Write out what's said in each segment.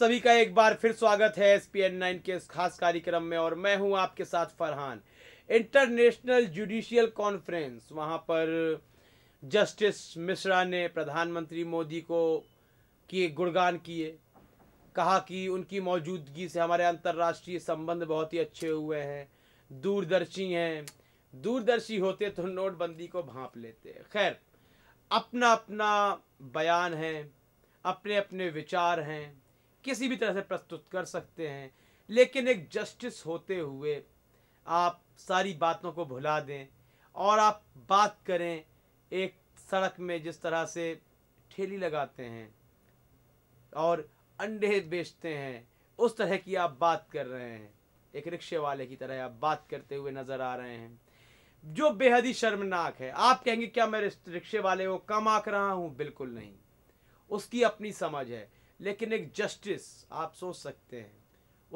सभी का एक बार फिर स्वागत है एस पी एन नाइन के इस खास कार्यक्रम में और मैं हूं आपके साथ फरहान इंटरनेशनल जुडिशियल कॉन्फ्रेंस वहां पर जस्टिस मिश्रा ने प्रधानमंत्री मोदी को किए गुणगान किए कहा कि उनकी मौजूदगी से हमारे अंतर्राष्ट्रीय संबंध बहुत ही अच्छे हुए हैं दूरदर्शी हैं दूरदर्शी होते तो नोटबंदी को भाप लेते खैर अपना अपना बयान है अपने अपने विचार हैं किसी भी तरह से प्रस्तुत कर सकते हैं लेकिन एक जस्टिस होते हुए आप सारी बातों को भुला दें और आप बात करें एक सड़क में जिस तरह से ठेली लगाते हैं और अंडे बेचते हैं उस तरह की आप बात कर रहे हैं एक रिक्शे वाले की तरह आप बात करते हुए नज़र आ रहे हैं जो बेहद ही शर्मनाक है आप कहेंगे क्या मैं रिक्शे वाले को कम आक रहा हूँ बिल्कुल नहीं उसकी अपनी समझ है लेकिन एक जस्टिस आप सोच सकते हैं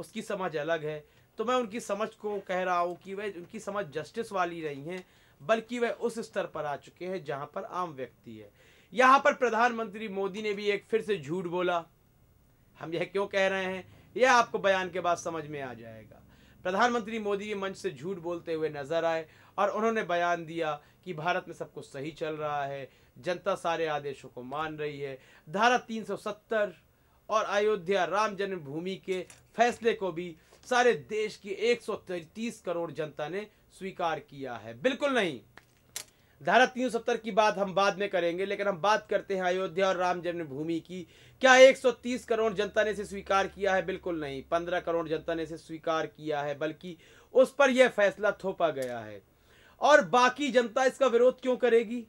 उसकी समझ अलग है तो मैं उनकी समझ को कह रहा हूँ कि वह उनकी समझ जस्टिस वाली नहीं है बल्कि वह उस स्तर पर आ चुके हैं जहाँ पर आम व्यक्ति है यहाँ पर प्रधानमंत्री मोदी ने भी एक फिर से झूठ बोला हम यह क्यों कह रहे हैं यह आपको बयान के बाद समझ में आ जाएगा प्रधानमंत्री मोदी भी मंच से झूठ बोलते हुए नजर आए और उन्होंने बयान दिया कि भारत में सब कुछ सही चल रहा है जनता सारे आदेशों को मान रही है धारा 370 और अयोध्या राम जन्मभूमि के फैसले को भी सारे देश की 133 करोड़ जनता ने स्वीकार किया है बिल्कुल नहीं धारा तीन सत्तर की बात हम बाद में करेंगे लेकिन हम बात करते हैं अयोध्या और राम जन्मभूमि की क्या 130 करोड़ जनता ने इसे स्वीकार किया है बिल्कुल नहीं 15 करोड़ जनता ने इसे स्वीकार किया है बल्कि उस पर यह फैसला थोपा गया है और बाकी जनता इसका विरोध क्यों करेगी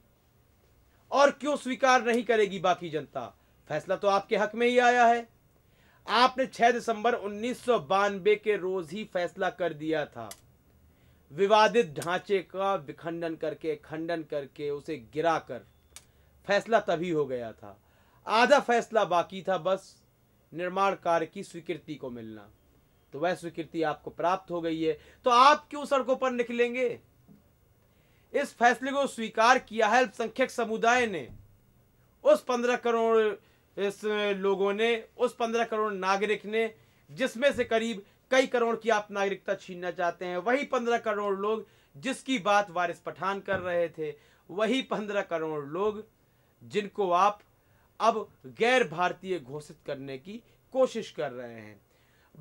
और क्यों स्वीकार नहीं करेगी बाकी जनता फैसला तो आपके हक में ही आया है आपने 6 दिसंबर उन्नीस के रोज ही फैसला कर दिया था विवादित ढांचे का विखंडन करके खंडन करके उसे गिरा कर फैसला तभी हो गया था आधा फैसला बाकी था बस निर्माण कार्य की स्वीकृति को मिलना तो वह स्वीकृति आपको प्राप्त हो गई है तो आप क्यों सड़कों पर निकलेंगे इस फैसले को स्वीकार किया है अल्पसंख्यक समुदाय ने उस पंद्रह करोड़ इस लोगों ने उस पंद्रह करोड़ नागरिक ने जिसमें से करीब कई करोड़ की आप नागरिकता छीनना चाहते हैं वही पंद्रह करोड़ लोग जिसकी बात वारिस पठान कर रहे थे वही पंद्रह करोड़ लोग जिनको आप अब गैर भारतीय घोषित करने की कोशिश कर रहे हैं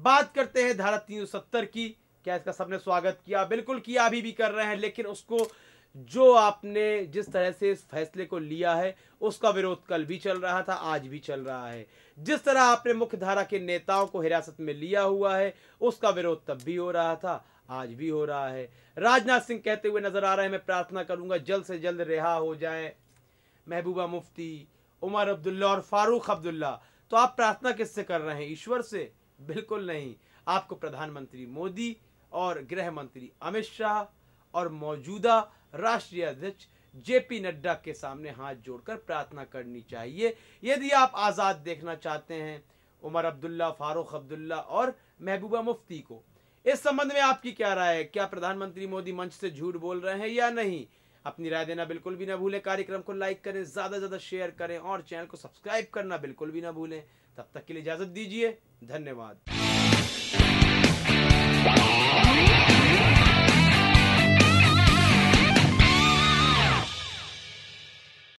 बात करते हैं धारा 370 की क्या इसका सबने स्वागत किया बिल्कुल किया अभी भी कर रहे हैं लेकिन उसको जो आपने जिस तरह से इस फैसले को लिया है उसका विरोध कल भी चल रहा था आज भी चल रहा है जिस तरह आपने मुख्य धारा के नेताओं को हिरासत में लिया हुआ है उसका विरोध तब भी हो रहा था आज भी हो रहा है राजनाथ सिंह कहते हुए नजर आ रहे हैं मैं प्रार्थना करूंगा जल्द से जल्द रिहा हो जाए महबूबा मुफ्ती उमर अब्दुल्ला और फारूक अब्दुल्ला तो आप प्रार्थना किससे कर रहे हैं ईश्वर से बिल्कुल नहीं आपको प्रधानमंत्री मोदी और गृह मंत्री अमित शाह और मौजूदा राष्ट्रीय अध्यक्ष जेपी नड्डा के सामने हाथ जोड़कर प्रार्थना करनी चाहिए यदि आप आज़ाद देखना चाहते हैं उमर अब्दुल्ला फारूक अब्दुल्ला और महबूबा मुफ्ती को इस संबंध में आपकी क्या राय है क्या प्रधानमंत्री मोदी मंच से झूठ बोल रहे हैं या नहीं अपनी राय देना बिल्कुल भी ना भूलें कार्यक्रम को लाइक करें ज़्यादा से ज़्यादा शेयर करें और चैनल को सब्सक्राइब करना बिल्कुल भी ना भूलें तब तक के लिए इजाज़त दीजिए धन्यवाद